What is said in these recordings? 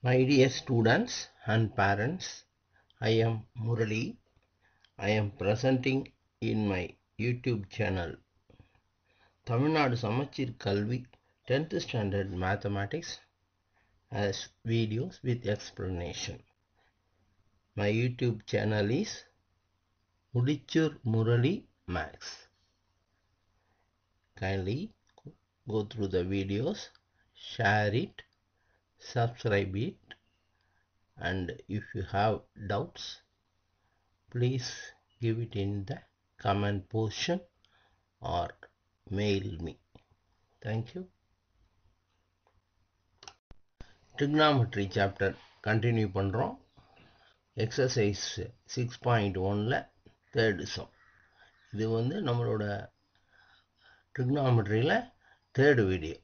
My dear students and parents, I am Murali. I am presenting in my YouTube channel Tamilnadu Samachir Kalvi 10th Standard Mathematics as videos with explanation. My YouTube channel is Mudichur Murali Max. Kindly go through the videos, share it subscribe it and if you have doubts please give it in the comment portion or mail me thank you trigonometry chapter continue பண்ணுறோம் exercise 6.1 point ஒனில் third sum இது வந்து நம்மளோட ட்ரிக்னாமெட்ரியில் third video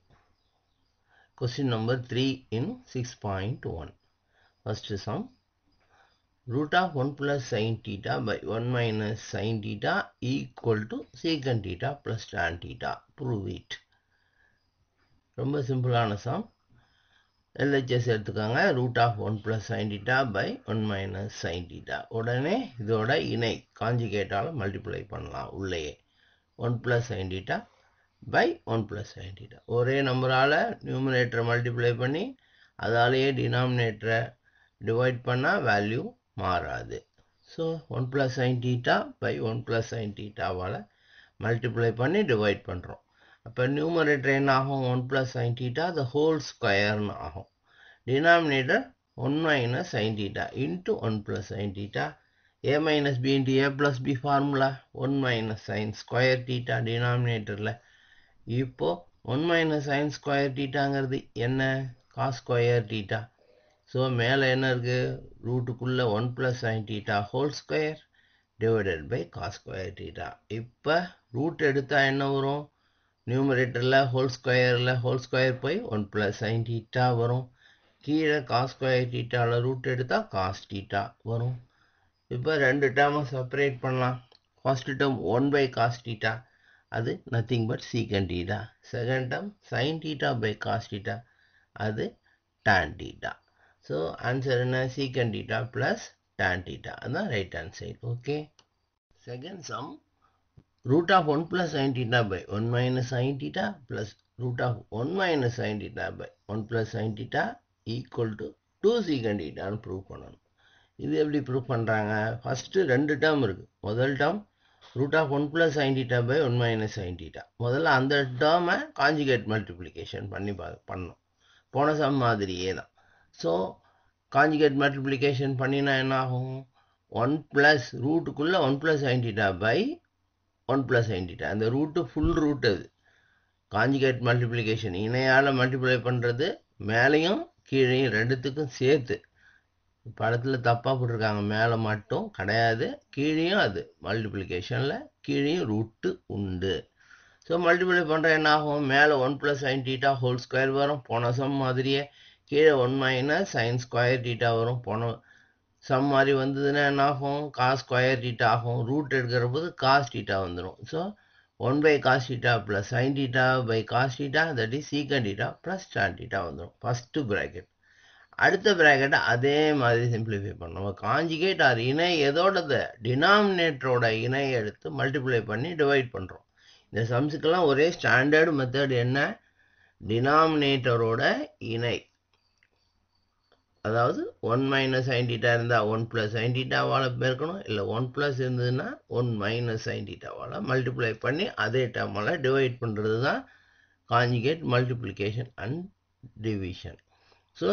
Question number 3 in 6.1. First sum root of 1 plus sin theta by 1 minus sin theta equal to secant theta plus tan theta. Prove it. ரொம்ப சிம்பிளான sum LHS எடுத்துக்கோங்க root of one plus sine theta by one minus sine theta உடனே இதோட இணை காஞ்சிகேட்டால் multiply பண்ணலாம் உள்ளேயே 1 plus sin theta by one plus sine theta ஒரே நம்பரால் நியூமினேட்டரை மல்டிப்ளை பண்ணி அதாலேயே டினாமினேட்டரை டிவைட் பண்ணால் வேல்யூ மாறாது so one plus sine theta by one plus sine தீட்டாவால் மல்டிப்ளை பண்ணி டிவைட் பண்ணுறோம் அப்போ நியூமரேட்டர் என்ன ஆகும் one plus sine theta the whole ஸ்கொயர்னு ஆகும் denominator one minus sine theta into one plus sine theta A minus B into A plus B formula one minus sine square theta டினாமினேட்டரில் இப்போ one minus sine square டீட்டாங்கிறது என்ன cos square theta so மேலே என்ன இருக்குது ரூட்டுக்குள்ளே one plus sine theta whole square divided by cos square theta இப்போ root எடுத்தால் என்ன வரும் நியூமரேட்டரில் ஹோல் ஸ்கொயரில் ஹோல் ஸ்கொயர் போய் ஒன் ப்ளஸ் சைன் டீட்டா வரும் கீழே காஸ் ஸ்கொயர் டீட்டாவில் ரூட் எடுத்தால் காஸ் டீட்டா வரும் இப்போ ரெண்டு டேர்மை செப்பரேட் பண்ணலாம் first term one by cos theta அது nothing but secant theta second term sign theta by cos theta அது டான் டீட்டா ஸோ ஆன்சர் என்ன secant theta plus tan theta அதுதான் right hand side okay second sum root of one plus sin theta by 1 minus sin theta plus root of 1 minus sin theta by 1 plus sin theta equal to 2 secant thetaன்னு prove பண்ணணும் இது எப்படி prove பண்ணுறாங்க first ரெண்டு term இருக்குது முதல் term root of one plus sine theta by one minus sine theta முதல்ல அந்த டேர்மை காஞ்சிகேட் மல்டிப்ளிகேஷன் பண்ணி பா பண்ணோம் போன சம் மாதிரியே தான் ஸோ காஞ்சிகேட் மல்டிப்ளிகேஷன் பண்ணினா என்ன ஆகும் ஒன் ப்ளஸ் ரூட்டுக்குள்ளே one plus sine theta by one plus sine theta அந்த ரூட்டு ஃபுல் ரூட் அது காஞ்சிகேட் மல்டிப்ளிகேஷன் இணையால் மல்டிப்ளை பண்ணுறது மேலேயும் கீழேயும் ரெண்டுத்துக்கும் சேர்த்து படத்தில் தப்பாக போட்டிருக்காங்க மேலே மட்டும் கிடையாது கீழேயும் அது மல்டிப்ளிகேஷனில் கீழேயும் ரூட்டு உண்டு ஸோ மல்டிப்ளை பண்ணுற என்ன ஆகும் மேலே one plus sine theta whole square வரும் போன சம் மாதிரியே கீழே one minus sine square theta வரும் போன சம் மாதிரி வந்ததுன்னா என்ன ஆகும் காஸ் ஸ்கொயர் டீட்டா ஆகும் ரூட் எடுக்கிற போது காஸ் டீட்டா வந்துடும் so one by cos theta plus sine theta by cos theta that is secant theta plus tan theta வந்துடும் ஃபஸ்ட்டு ப்ராக்கெட் அடுத்த ப்ராக்கெட்டை அதே மாதிரி சிம்பிளிஃபை பண்ணணும் நம்ம காஞ்சிகேட் ஆர் இணை எதோடத டினாமினேட்டரோட இணை எடுத்து மல்டிப்ளை பண்ணி டிவைட் பண்ணுறோம் இந்த சம்ஸுக்கெல்லாம் ஒரே ஸ்டாண்டர்டு மெத்தட் என்ன டினாமினேட்டரோட இணை அதாவது ஒன் மைனஸ் சைன்டிட்டா இருந்தால் ஒன் ப்ளஸ் சைன்டிட்டாவால் பேர்க்கணும் இல்லை ஒன் ப்ளஸ் இருந்ததுன்னா ஒன் மைனஸ் சைன்டிட்டாவால் மல்டிப்ளை பண்ணி அதே டேர்மால் டிவைட் பண்ணுறது தான் conjugate multiplication and division so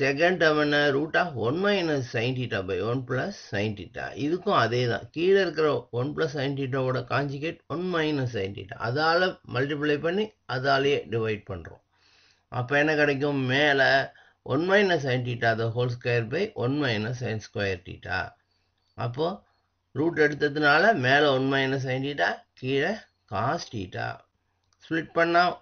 second அவனை root of one minus sine theta by one plus sine theta இதுக்கும் அதே தான் கீழே இருக்கிற ஒன் ப்ளஸ் சைன் டீட்டாவோட conjugate one minus sine theta அதால் மல்டிப்ளை பண்ணி அதாலேயே டிவைட் பண்ணுறோம் அப்போ என்ன கிடைக்கும் மேலே one minus sine theta the whole square by one minus sine square theta அப்போது ரூட் எடுத்ததுனால மேலே ஒன் மைனஸ் சைன் டீட்டா கீழே காஸ் டீட்டா ஸ்ப்ளிட் பண்ணால்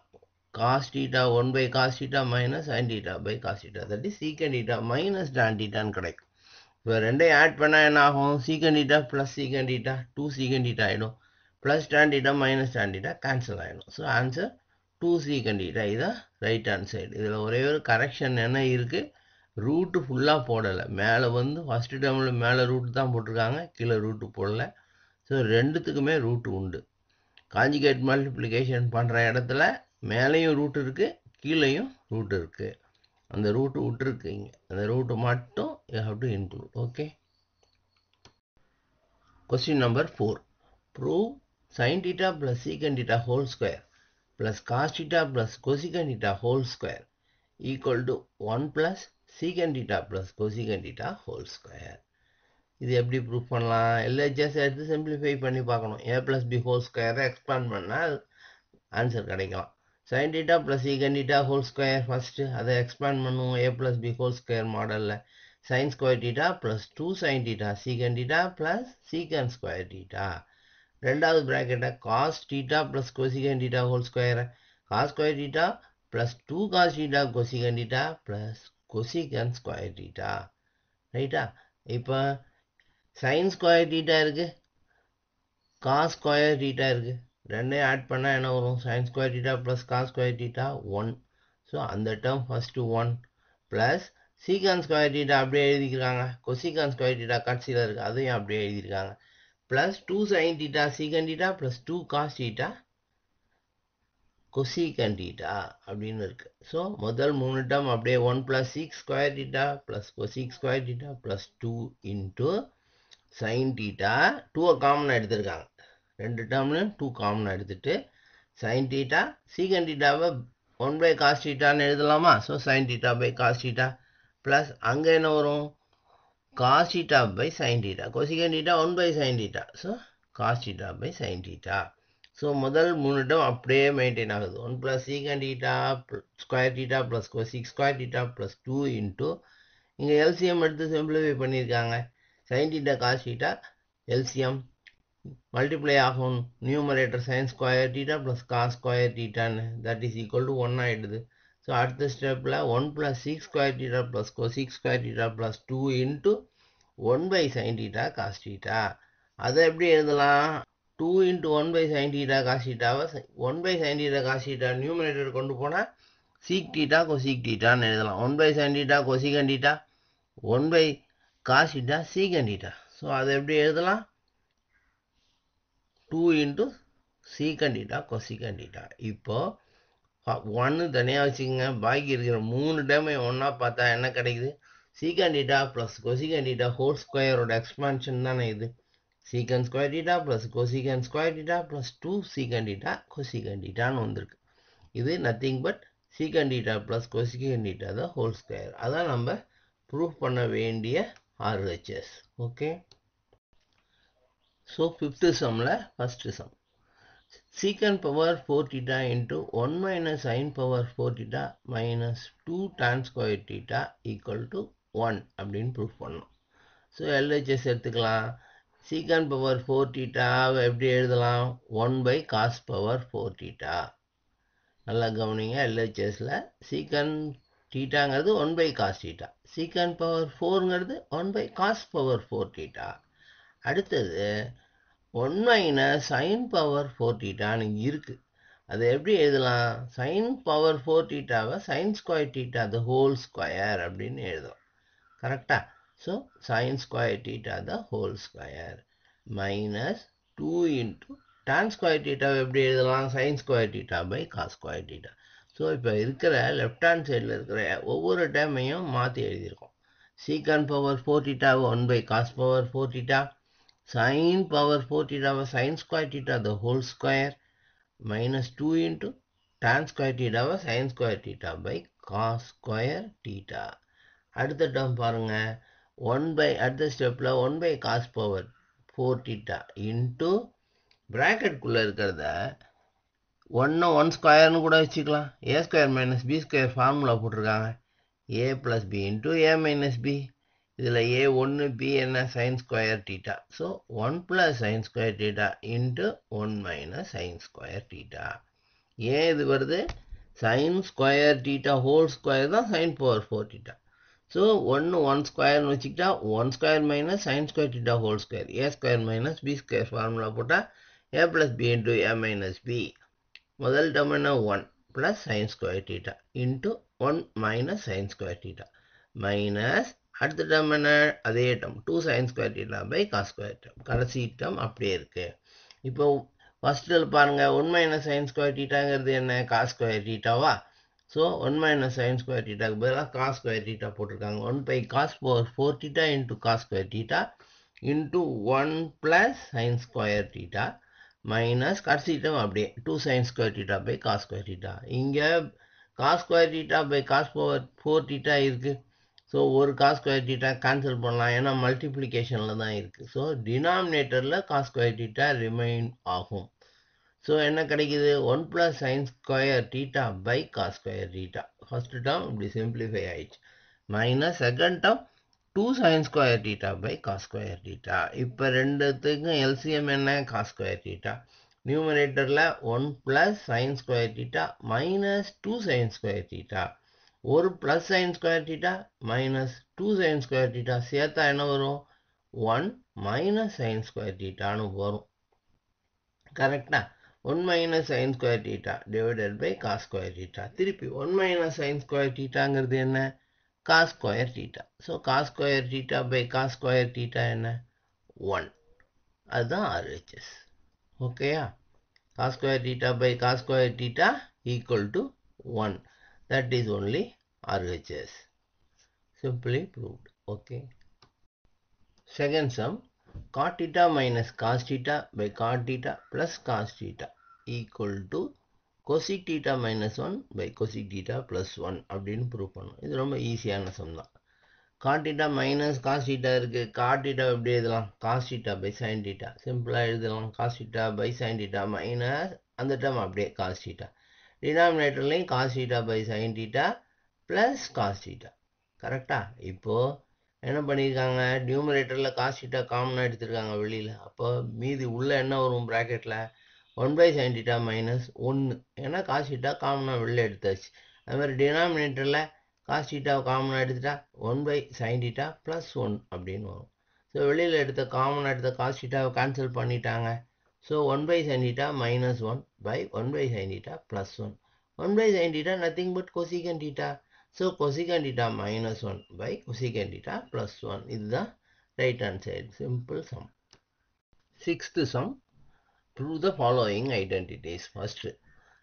cos theta 1 by cos theta minus sin theta by cos theta that is secant theta minus tan theta கிடைக்கும் இப்போ ரெண்டையும் add பண்ணால் என்ன ஆகும் secant theta plus secant theta two secant theta ஆகிடும் plus tan theta minus tan theta cancel ஆகிடும் so answer two secant theta இதுதான் right hand side இதில் ஒரே ஒரு கரெக்ஷன் என்ன இருக்குது ரூட்டு ஃபுல்லாக போடலை மேலே வந்து ஃபஸ்ட்டு டேர்மில் மேலே ரூட்டு தான் போட்டிருக்காங்க கீழே ரூட்டு போடலை ஸோ ரெண்டுத்துக்குமே ரூட்டு உண்டு காஞ்சிகேட் மல்டிப்ளிகேஷன் பண்ணுற இடத்துல மேலேயும் ரூட் இருக்குது கீழேயும் ரூட் இருக்குது அந்த ரூட்டு விட்டுருக்கீங்க அந்த ரூட்டு மட்டும் you have to include okay question number four prove sine theta plus secant theta whole square plus cos theta plus cosecant theta whole square equal to one plus secant theta plus cosecant theta whole square இது எப்படி prove பண்ணலாம் எல்லா just எடுத்து simplify பண்ணி பார்க்கணும் A plus B whole ஸ்கொயரை explain பண்ணால் answer கிடைக்கலாம் sine theta plus secant theta whole square first அதை எக்ஸ்பேண்ட் பண்ணுவோம் A plus B whole square மாடலில் sine square theta plus two sign theta secant theta plus secant square theta ரெண்டாவது ப்ராக்கெட்டை cos theta plus cosecant theta whole ஸ்கொயரை cos square theta plus two cos theta cosecant theta plus cosecant square theta ரைட்டா இப்போ sine square theta இருக்குது cos square theta இருக்குது ரெண்டையும் add பண்ணால் என்ன வரும் sine square theta plus cos square theta one so அந்த term first one plus secant square theta அப்படியே எழுதிக்கிறாங்க கொசிகான் ஸ்கொயர் டீட்டா கட்சியில் இருக்குது அதையும் அப்படியே எழுதியிருக்காங்க plus two sign theta secant theta plus two cos theta cosecant theta அப்படின்னு இருக்குது ஸோ முதல் மூணு டேர்ம் அப்படியே one plus six square theta plus cosec square theta plus two into sine theta டூவை காமனாக எடுத்திருக்காங்க ரெண்டு டேர்ம்லையும் டூ காமன் எடுத்துட்டு சைன் டீட்டா சீகன் டீட்டாவை ஒன் பை காஸ் டீட்டான்னு எழுதலாமா so sign theta by cos theta plus அங்கே என்ன வரும் cos theta by sine theta cosecant theta one by sine theta so cos theta by sine theta so முதல் மூணு term அப்படியே maintain ஆகுது one plus secant theta square theta plus cosec square theta plus two into இங்கே LCM எடுத்து simplify பண்ணியிருக்காங்க sine theta cos theta LCM multiply ஆகும் numerator sine square theta plus cos square டீட்டான்னு that is equal to one ஆகிடுது so அடுத்த ஸ்டெப்பில் one plus six square theta plus cosec square theta plus two into one by sine theta cos theta அதை எப்படி எழுதலாம் two into one by sine theta cos டீட்டாவை one by sine theta cos theta numerator கொண்டு போனால் sec theta cosec டீட்டான்னு எழுதலாம் one by sine theta cosecant theta one by cos theta secant theta so அதை எப்படி எழுதலாம் two into secant theta cosecant theta இப்போது ஒன்று தனியாக வச்சுக்கோங்க பாக்கி இருக்கிற மூணு டேமை ஒன்றா பார்த்தா என்ன கிடைக்குது secant theta plus theta whole whole ஸ்கொயரோட எக்ஸ்பான்ஷன் தானே இது secant square theta plus cosecant square theta plus two secant theta theta நான் உந்திருக்கு. இது nothing but secant theta plus cosecant theta தான் ஹோல் ஸ்கொயர் அதான் நம்ம ப்ரூஃப் பண்ண வேண்டிய RHS. ஓகே ஸோ ஃபிஃப்த்து சம்மில் first sum secant power four theta into one minus sine power four theta minus two tan square theta equal to one அப்படின்னு proof பண்ணோம் so LHS எடுத்துக்கலாம் secant power four டீட்டாவை எப்படி எழுதலாம் one by cos power four theta நல்லா கவனிங்க எல்ஹெச்எஸில் secant டீட்டாங்கிறது one by cos theta secant power ஃபோருங்கிறது one by cos power four theta அடுத்தது one minus sine power four டீட்டான்னு இருக்குது அது எப்படி எழுதலாம் சைன் பவர் ஃபோர் டீட்டாவை sine square theta the whole square அப்படின்னு எழுதும் கரெக்டாக so sine square theta the whole square minus two into Don square டீட்டாவை எப்படி எழுதலாம் sine square theta by cos square theta so இப்போ இருக்கிற லெஃப்ட் ஹேண்ட் சைடில் இருக்கிற ஒவ்வொரு டேமையும் மாற்றி எழுதியிருக்கோம் secant power four theta one by cos power four theta sine power 4 theta was sine square the whole square minus two 2 into tan square theta was sine by theta square theta அடுத்த term பாருங்கள் one by அடுத்த ஸ்டெப்பில் one by cos power four theta into ப்ராக்கெட்குள்ளே இருக்கிறத ஒன்று one ஸ்கொயர்னு கூட வச்சுக்கலாம் A square minus B square formula போட்டிருக்காங்க A plus B into A minus B இதில் ஏ ஒன்று பி என்ன sine square theta so one plus sine square theta into one minus sine square theta ஏன் இது வருது sine square theta whole square தான் sine power four theta so ஒன்று one ஸ்கொயர்னு வச்சுக்கிட்டா one square minus sine square theta whole square A square minus B square formula போட்டால் A plus B into A minus B முதல் term என்ன one plus sine square theta into one minus sine square theta minus அடுத்த term என்ன அதே term two sine square theta by cos square term கடைசி term அப்படியே இருக்குது இப்போ ஃபஸ்ட்டில் பாருங்கள் ஒன் மைனஸ் சைன் ஸ்கொயர் டீட்டாங்கிறது என்ன காஸ் ஸ்கொயர் டீட்டாவா so one minus sine square டீட்டாக்கு பதிலாக காஸ் ஸ்கொயர் டீட்டா போட்டிருக்காங்க one by cos four four theta into cos square theta into one plus sine square theta minus கடைசி term அப்படியே two sine square theta by cos square theta இங்கே cos square theta by cos power four theta இருக்குது so ஒரு cos square theta cancel பண்ணலாம் ஏன்னா மல்டிப்ளிகேஷனில் தான் இருக்குது ஸோ டினாமினேட்டரில் காஸ் ஸ்கொயர் டீட்டா ரிமைன் ஆகும் ஸோ என்ன கிடைக்கிது one plus sine square theta by cos square theta first term இப்படி சிம்பிளிஃபை ஆயிடுச்சு minus second term two sine square theta by cos square theta இப்போ ரெண்டுத்துக்கும் எல்சிஎம் என்ன காஸ் ஸ்கொயர் டீட்டா நியூமரேட்டரில் one plus sine square theta minus two sine square theta और plus sine स्टा minus sine स्टा सेता वो वन मैन सैन स्टानु करेक्टा वन मैन सैन स्टा डिडडा तिरपी वन मैन सैन स्टांगा का स्कोयर टीटा सो का स्कोयर टीटा बै का स्कोयर टीटा वन अरहच ओके स्कोयर टीटा बै का square theta equal to one that is only RHS. Simply proved. Okay. Second sum cot theta minus cos theta by cot theta plus cos theta equal to cosec theta minus 1 by cosec theta plus 1 அப்படின்னு prove பண்ணும் இது ரொம்ப ஈஸியான sum தான் cot theta minus cos theta இருக்குது cot theta எப்படி எழுதலாம் cos theta by sine theta சிம்பிளாக எழுதலாம் cos theta by sine theta minus அந்த டேம் அப்படியே காஸ் டீட்டா டினாமினேட்டர்லையும் cos theta by sine theta plus cos theta கரெக்டாக இப்போது என்ன பண்ணியிருக்காங்க டியூமரேட்டரில் காஸ் டீட்டா காமனாக எடுத்திருக்காங்க வெளியில் அப்போ மீதி உள்ளே என்ன வரும் ப்ராக்கெட்டில் one by sine theta minus ஒன்று ஏன்னா காஸ் டீட்டா காமனாக வெளில எடுத்தாச்சு அதுமாதிரி டினாமினேட்டரில் காஸ் டீட்டா காமனாக எடுத்துட்டா one by sine theta plus one அப்படின்னு வரும் ஸோ வெளியில் எடுத்த காமனாக எடுத்த காஸ் டீட்டாவை கேன்சல் பண்ணிட்டாங்க So 1 by sin theta minus 1 by 1 by sin theta plus 1. 1 by sin theta nothing but cosecant theta. So cosecant theta minus 1 by cosecant theta plus 1 is the right hand side. Simple sum. Sixth sum. Prove the following identities. First,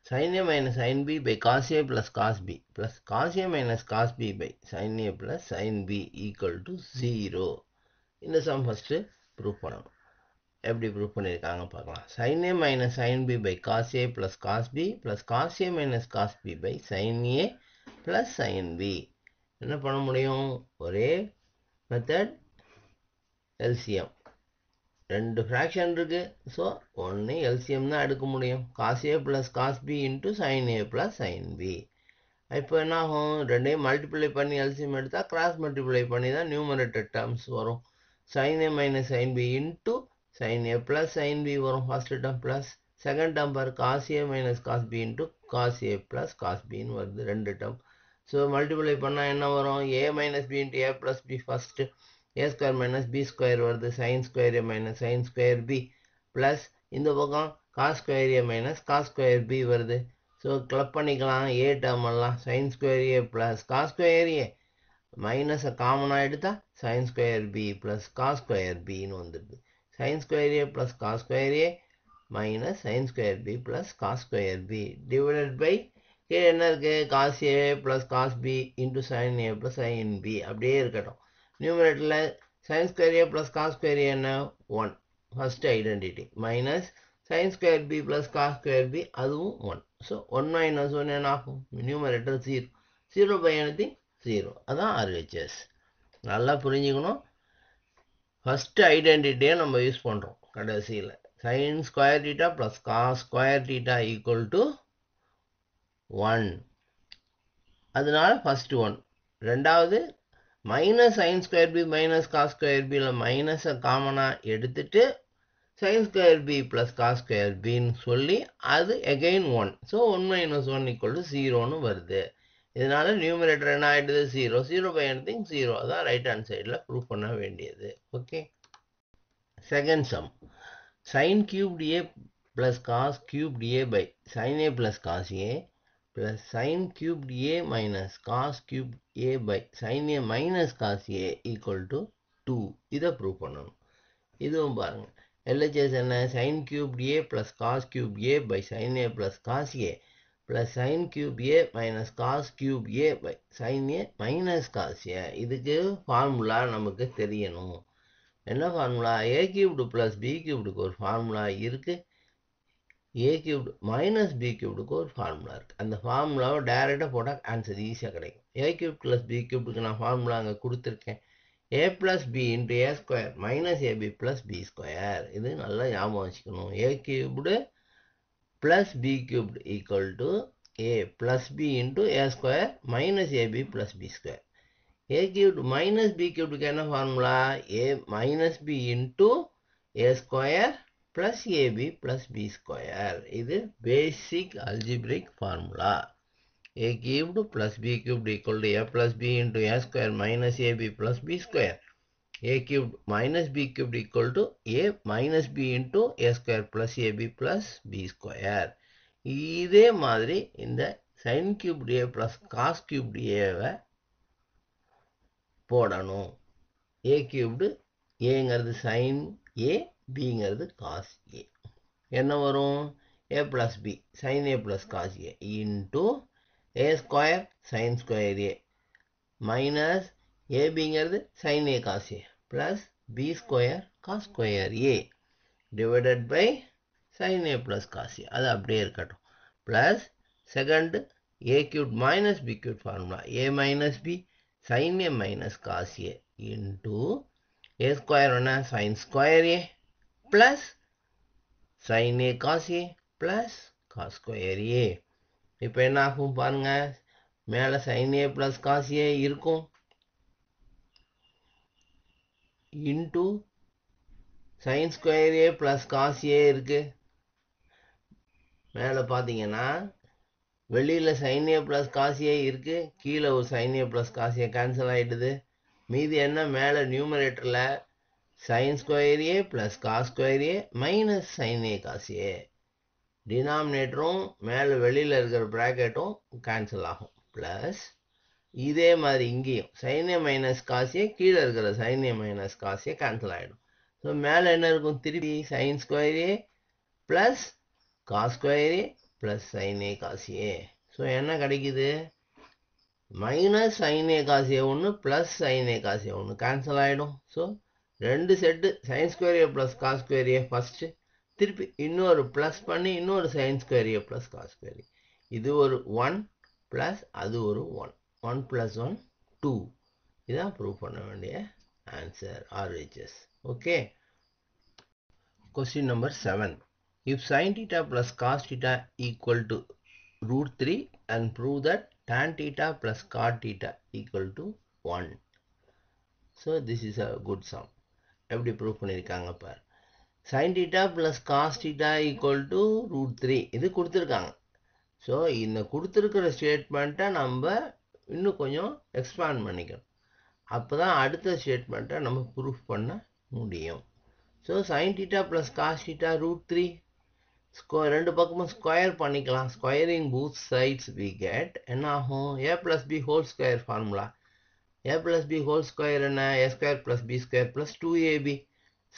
sin a minus sin b by cos a plus cos b plus cos a minus cos b by sin a plus sin b equal to 0. In the sum first prove பண்ணணும் எப்படி prove பண்ணியிருக்காங்க பார்க்கலாம் sine A minus sine B by cos A plus cos B plus cos A minus cos B by sine A plus sine B என்ன பண்ண முடியும் ஒரே method LCM ரெண்டு fraction இருக்குது ஸோ ஒன்று எல்சிஎம் தான் எடுக்க முடியும் cos A plus cos B into sine A plus sine B இப்போ என்ன ஆகும் ரெண்டையும் மல்டிப்ளை பண்ணி எல்சிஎம் எடுத்தால் கிராஸ் மல்டிப்ளை பண்ணி தான் நியூமரேட்டர் டேர்ம்ஸ் வரும் sine A minus sine B into sine A plus sin B வரும் first term plus second term பாரு cos A minus cos B into cos A plus cos பின்னு வருது ரெண்டு term so multiply பண்ணால் என்ன வரும் A minus B into A plus B first A square minus B square வருது sine square A minus sine square B plus இந்த பக்கம் cos square A minus cos square B வருது so club பண்ணிக்கலாம் A term எல்லாம் sine square A plus cos square A மைனஸை காமனாக எடுத்தால் sine square B plus cos square பின்னு வந்துடுது sin square a plus cos square a minus sin square b plus cos square b divided by கீழே என்ன இருக்குது cos A plus cos B into sine A plus sine B அப்படியே இருக்கட்டும் நியூமரேட்டரில் sign square A plus cos square என்ன one first identity minus sine square B plus cos square B அதுவும் one so one minus one என்ன ஆகும் numerator zero zero by anything zero அதுதான் RHS நல்லா புரிஞ்சுக்கணும் ஃபஸ்ட்டு ஐடென்டிட்டியை நம்ம யூஸ் பண்ணுறோம் கடைசியில் sine square theta plus cos square theta equal to one அதனால ஃபஸ்ட்டு ஒன் ரெண்டாவது minus sine square B minus cos square பியில் மைனஸை காமனாக எடுத்துட்டு sine square B plus cos square பின்னு சொல்லி அது again one so one minus one equal to ஜீரோன்னு வருது இதனால நியூமரேட்டர் என்ன ஆகிடுது zero zero by thing zero தான் ரைட் ஹேண்ட் சைடில் ப்ரூவ் பண்ண வேண்டியது okay second sum sine cubed A plus cos cubed A by sine A plus cos A plus sine cubed A minus cos cube A by sine A minus cos A equal to two இதை prove பண்ணணும் இதுவும் பாருங்கள் LHS என்ன sine cubed A plus cos cube A by sine A plus cos A plus sine cube A minus cos cube A by sine A minus cos A இதுக்கு formula நமக்கு தெரியணும் என்ன formula A cubed plus B கியூப்டுக்கு ஒரு formula இருக்குது A cubed minus B கியூப்டுக்கு ஒரு formula இருக்குது அந்த ஃபார்முலாவை டைரெக்டாக போட்டால் ஆன்சர் ஈஸியாக கிடைக்கும் ஏ கியூப் ப்ளஸ் பி கியூப்டுக்கு நான் ஃபார்முலா அங்கே கொடுத்துருக்கேன் A plus B into A square minus AB plus B square இது நல்லா ஞாபகம் வச்சுக்கணும் A cubed plus b cubed equal to a plus b into a square minus ab plus b square. a cubed minus b cubed kind of formula a minus b into a square plus ab plus b square இது basic algebraic formula a cubed plus b cubed equal to a plus b into a square minus ab plus b square a cubed minus b cubed equal to a minus b into a square plus ab plus b square இதே மாதிரி இந்த sine cubed A plus cos cubed ஏவை போடணும் ஏ cubed ஏங்கிறது sign ஏ பிங்கிறது cos A என்ன வரும் A plus B sine A plus cos A into A square sine square A minus ஏபிங்கிறது sine A cos A plus B square cos square A divided by sine A plus cos A அது அப்படியே இருக்கட்டும் plus second A cubed minus B cubed formula A minus B sine A minus cos A into A square ஒன்னா sine square A plus sine A cos A plus cos square A இப்போ என்ன ஆகும் பாருங்கள் மேலே sin A plus cos A இருக்கும் into sin square A plus cos A இருக்குது மேலே பார்த்தீங்கன்னா வெளியில் sin A plus cos A இருக்குது கீழே ஒரு sin A plus cos A cancel ஆகிடுது மீதி என்ன மேலே நியூமரேட்டரில் sign square A plus cos square A minus sin A cos A டினாமினேட்டரும் மேலே வெளியில் இருக்கிற ப்ராக்கெட்டும் கேன்சல் ஆகும் ப்ளஸ் இதே மாதிரி இங்கேயும் சைனே மைனஸ் காசியே கீழே இருக்கிற சைனே மைனஸ் காசியே கேன்சல் ஆகிடும் ஸோ மேலே என்ன இருக்கும் திருப்பி sin ஸ்கொயரே plus cos square A plus sin A cos A so என்ன கிடைக்குது மைனஸ் சைனே காசியே ஒன்று ப்ளஸ் சைனே காசியே ஒன்று கேன்சல் ஆகிடும் ஸோ ரெண்டு set sin ஸ்கொயரே plus cos square A first திருப்பி இன்னொரு ப்ளஸ் பண்ணி இன்னொரு சைன் ஸ்கொயரே ப்ளஸ் காஸ் ஸ்கொயரே இது ஒரு ஒன் ப்ளஸ் அது ஒரு one one plus one two இதான் ப்ரூவ் பண்ண வேண்டிய answer RHS okay question number seven if sin theta plus cos theta equal to root three and prove that tan theta plus cot theta equal to 1. So this is a good sum. எப்படி prove பண்ணியிருக்காங்க பார் sin theta plus cos theta equal to root three இது கொடுத்துருக்காங்க so இந்த கொடுத்துருக்கிற ஸ்டேட்மெண்ட்டை நம்ம இன்னும் கொஞ்சம் எக்ஸ்பேண்ட் பண்ணிக்கணும் அப்போ தான் அடுத்த ஸ்டேட்மெண்ட்டை நம்ம ப்ரூஃப் பண்ண முடியும் so sign theta plus cos theta root three ஸ்கொ ரெண்டு பக்கமும் ஸ்கொயர் பண்ணிக்கலாம் squaring both sides we get என்ன ஆகும் A plus B whole square formula A plus B whole square என்ன A square plus B square plus two AB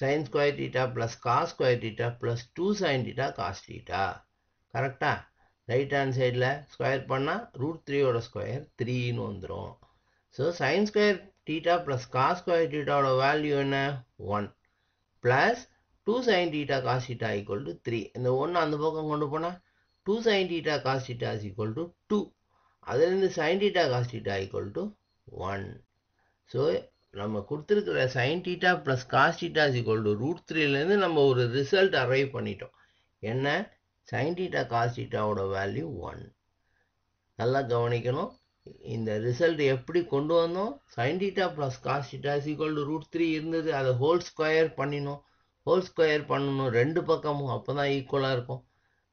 sin square theta plus cos square theta plus two sign theta cos theta கரெக்டாக right hand சைடில் square பண்ணால் root த்ரீயோட square த்ரீன்னு வந்துடும் so sine square theta plus cos square டீட்டாவோட value என்ன one plus two sign theta cos theta equal to three இந்த ஒன்று அந்த பக்கம் கொண்டு போனால் two sign theta cos theta is equal to two அதுலேருந்து sin theta cos theta equal to one so நம்ம கொடுத்துருக்குற sin theta plus cos theta is equal to root த்ரீலேருந்து நம்ம ஒரு ரிசல்ட் அரைவ் பண்ணிட்டோம் என்ன sin theta cos value one நல்லா கவனிக்கணும் இந்த ரிசல்ட் எப்படி கொண்டு வந்தோம் sin theta plus cos theta is to root three இருந்தது அதை ஹோல் ஸ்கொயர் பண்ணினோம் ஹோல் ஸ்கொயர் பண்ணணும் ரெண்டு பக்கமும் அப்போ தான் ஈக்குவலாக இருக்கும்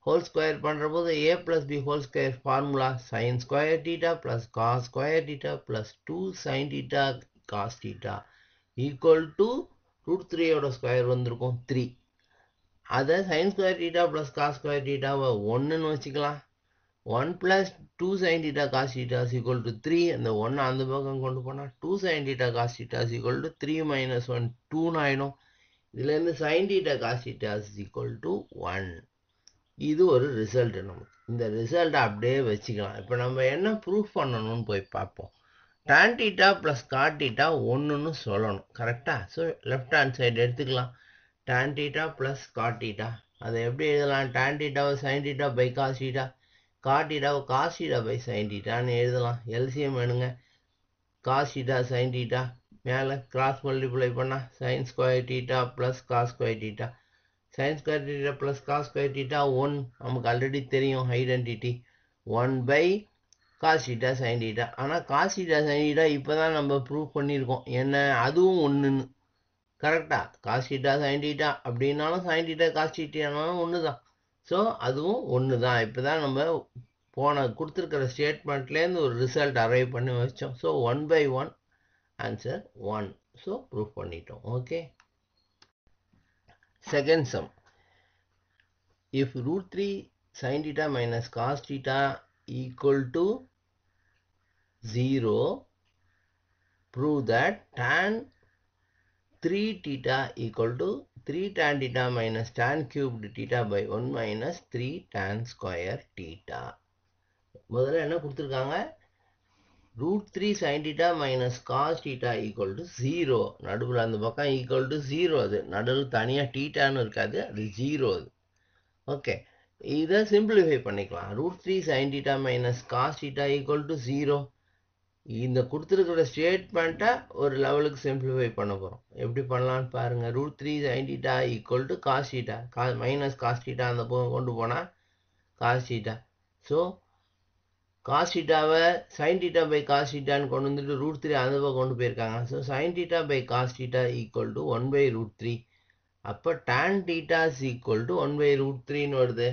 ஹோல் ஸ்கொயர் பண்ணுற போது A plus B whole square formula sin square theta plus cos square theta plus two sign theta cos theta equal to root த்ரீயோட ஸ்கொயர் வந்திருக்கும் த்ரீ அதை sin square theta plus cos square டீட்டாவை ஒன்றுன்னு வச்சுக்கலாம் one plus two sign theta cos theta equal to three அந்த ஒன்று அந்த பக்கம் கொண்டு போனால் two sign theta cos theta equal to three minus one டூன்னு ஆகிடும் இதுலேருந்து sign theta cos theta equal to one இது ஒரு ரிசல்ட் நமக்கு இந்த ரிசல்ட்டை அப்படியே வச்சுக்கலாம் இப்போ நம்ம என்ன ப்ரூஃப் பண்ணணும்னு போய் பார்ப்போம் tan theta plus cot theta ஒன்றுன்னு சொல்லணும் கரெக்டாக ஸோ லெஃப்ட் ஹேண்ட் சைடு எடுத்துக்கலாம் tan theta plus cot theta அதை எப்படி எழுதலாம் tan theta sin theta by cos theta cot theta cos theta by sin எழுதலாம் எல்சிஎம் வேணுங்க cos theta sin theta மேலே கிராஸ் மல்டிப்ளை பண்ணால் sin square theta plus cos square theta sin square theta plus cos square theta one நமக்கு already தெரியும் identity one by cos theta sin theta ஆனால் cos theta sin theta இப்போ தான் நம்ம prove பண்ணியிருக்கோம் என்ன அதுவும் ஒன்றுன்னு கரெக்டாக காசிட்டா சயின்டிட்டா அப்படின்னாலும் சயின்டிட்டா காசிட்டியானாலும் ஒன்று தான் ஸோ அதுவும் ஒன்று தான் இப்போ தான் நம்ம போன கொடுத்துருக்கிற ஸ்டேட்மெண்ட்லேருந்து ஒரு ரிசல்ட் அரைவ் பண்ணி வச்சோம் so one by one answer one so prove பண்ணிட்டோம் okay second sum if root three sin theta minus cos theta equal to zero prove that tan 3 theta equal to 3 tan theta minus tan cubed theta by 1 minus 3 tan square theta. முதல் என்ன கொடுத்துருக்காங்க root three sin theta minus cos theta equal to zero நடுவில் அந்த பக்கம் equal to zero அது நடுவில் தனியாக டீட்டான்னு இருக்காது அது ஜீரோ அது ஓகே இதை சிம்பிளிஃபை பண்ணிக்கலாம் root three sin theta minus cos theta equal to zero இந்த கொடுத்துருக்கிற ஸ்டேட்மெண்ட்டை ஒரு லெவலுக்கு சிம்பிளிஃபை பண்ண போகிறோம் எப்படி பண்ணலான்னு பாருங்கள் root three sin theta equal to cos theta கா மைனஸ் காஸ்டீட்டா அந்த போக கொண்டு போனால் காஸ்டீட்டா ஸோ காஸ்டீட்டாவை சைன்டீட்டா பை காஸ்டீட்டான்னு கொண்டு வந்துட்டு ரூட் த்ரீ அந்த பக்கம் கொண்டு போயிருக்காங்க so sin theta by cos theta equal to one by root three அப்போ tan theta is equal to one by root த்ரீன்னு வருது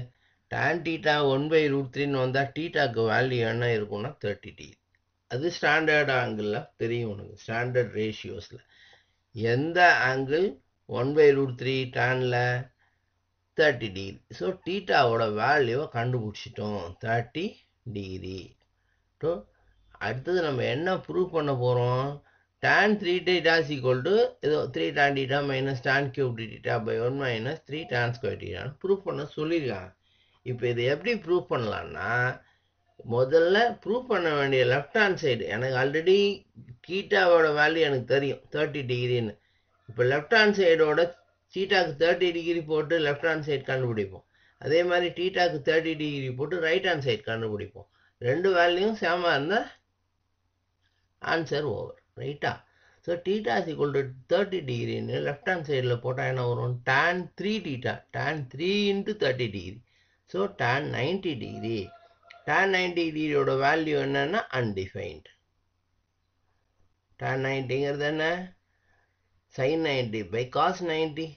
tan theta one by root த்ரீன்னு வந்தால் டீட்டாக்கு வேல்யூ என்ன இருக்கும்னா தேர்ட்டி டி அது ஸ்டாண்டர்ட் ஆங்கிளில் தெரியும் உனக்கு ஸ்டாண்டர்ட் ரேஷியோஸில் எந்த angle one by root three டேனில் தேர்ட்டி டிகிரி ஸோ டீட்டாவோட வேல்யூவை கண்டுபிடிச்சிட்டோம் தேர்ட்டி டிகிரி ஸோ அடுத்தது நம்ம என்ன ப்ரூவ் பண்ண போகிறோம் tan three theta is to ஏதோ three tan theta minus tan cube theta by one minus three tan square டீட்டான்னு ப்ரூவ் பண்ண சொல்லியிருக்காங்க இப்போ இதை எப்படி ப்ரூவ் பண்ணலான்னா முதல்ல ப்ரூவ் பண்ண வேண்டிய லெஃப்ட் ஹேண்ட் சைடு எனக்கு ஆல்ரெடி கீட்டாவோட வேல்யூ எனக்கு தெரியும் தேர்ட்டி டிகிரின்னு இப்போ லெஃப்ட் ஹேண்ட் சைடோட சீட்டாக்கு தேர்ட்டி டிகிரி போட்டு லெஃப்ட் ஹேண்ட் சைடு கண்டுபிடிப்போம் அதே மாதிரி டீட்டாக்கு தேர்ட்டி டிகிரி போட்டு ரைட் ஹேண்ட் சைடு கண்டுபிடிப்போம் ரெண்டு வேல்யூவும் சேமாக இருந்தால் ஆன்சர் ஓவர் ரைட்டா so theta is equal thirty டிகிரின்னு லெஃப்ட் ஹேண்ட் சைடில் போட்டால் என்ன வரும் tan three theta tan three into thirty degree so tan ninety degree tan ninety டிகிரியோட value என்னன்னா undefined tan நைன்டிங்கிறது என்ன சைன் 90 பை cos 90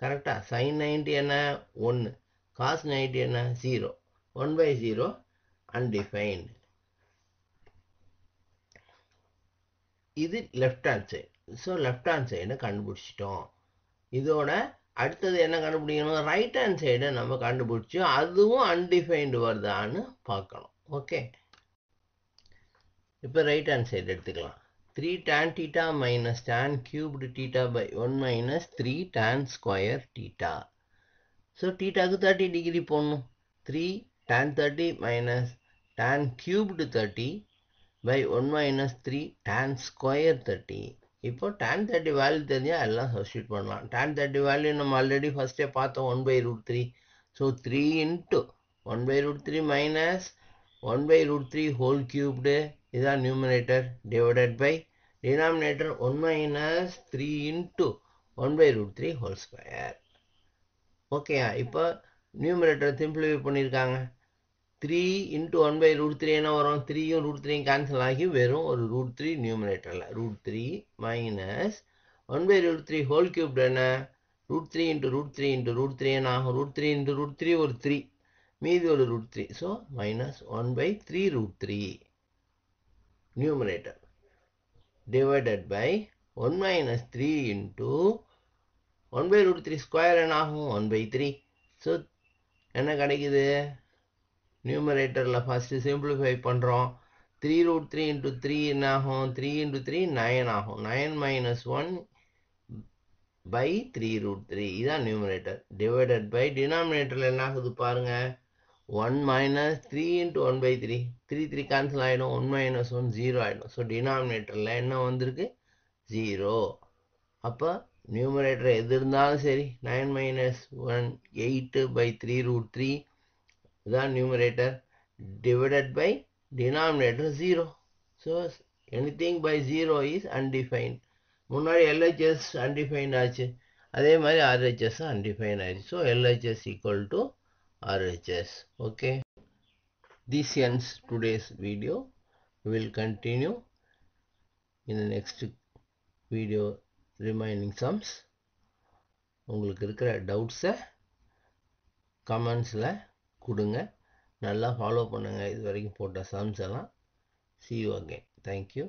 கரெக்டாக சைன் 90 என்ன ஒன்று cos 90 என்ன zero one by zero undefined இது left hand side so left hand side கண்டுபிடிச்சிட்டோம் இதோட அடுத்தது என்ன கண்டுபிடிக்கணும் ரைட் ஹேண்ட் சைடை நம்ம கண்டுபிடிச்சி அதுவும் அன்டிஃபைன்டு வருதான்னு பார்க்கணும் ஓகே இப்போ ரைட் ஹேண்ட் சைடு எடுத்துக்கலாம் three tan theta minus tan cubed theta by one minus three tan square theta so டீட்டாக்கு தேர்ட்டி டிகிரி போடணும் three tan thirty minus tan cubed thirty by one minus three tan square thirty இப்போ tan thirty value தெரிஞ்சால் எல்லாம் substitute பண்ணலாம் tan thirty value நம்ம already ஃபஸ்ட்டே பார்த்தோம் one by root three so three into one by root three minus one by root three whole cubed இதான் numerator divided by denominator one minus three into one by root three whole square ஓகேயா இப்போ numerator simplify பண்ணியிருக்காங்க three into one by root three என்ன வரும் த்ரீயும் root த்ரீயும் cancel ஆகி வெறும் ஒரு ரூட் த்ரீ நியூமினேட்டரில் root three minus one by root three whole cube என்ன root three into root three into root three என்ன ஆகும் root three into root three ஒரு த்ரீ மீதி ஒரு root three so minus one by three root three numerator divided by one minus three into one by root three square என்ன ஆகும் one by three so என்ன கிடைக்குது நியூமரேட்டரில் first simplify பண்ணுறோம் three root three into three என்ன ஆகும் three into three nine ஆகும் nine minus one by three root three இதான் நியூமரேட்டர் டிவைடட் பை டினாமினேட்டரில் என்ன ஆகுது பாருங்கள் one minus three into one by three three three cancel ஆகிடும் ஒன் மைனஸ் ஒன் ஜீரோ ஆகிடும் ஸோ டினாமினேட்டரில் என்ன வந்திருக்கு ஜீரோ அப்போ நியூமரேட்டர் எது இருந்தாலும் சரி nine minus one eight by three root three the numerator divided by denominator 0. So anything by 0 is undefined. முன்னாடி LHS undefined ஆச்சு அதே மாதிரி RHS undefined ஆச்சு So LHS equal to RHS okay this ends today's video we will continue in the next video remaining sums உங்களுக்கு இருக்கிற Comments கமெண்ட்ஸில் கொடுங்க நல்லா ஃபாலோ பண்ணுங்கள் இது வரைக்கும் போட்ட சம்ஸ் எல்லாம் சி யூ அகேன் தேங்க்யூ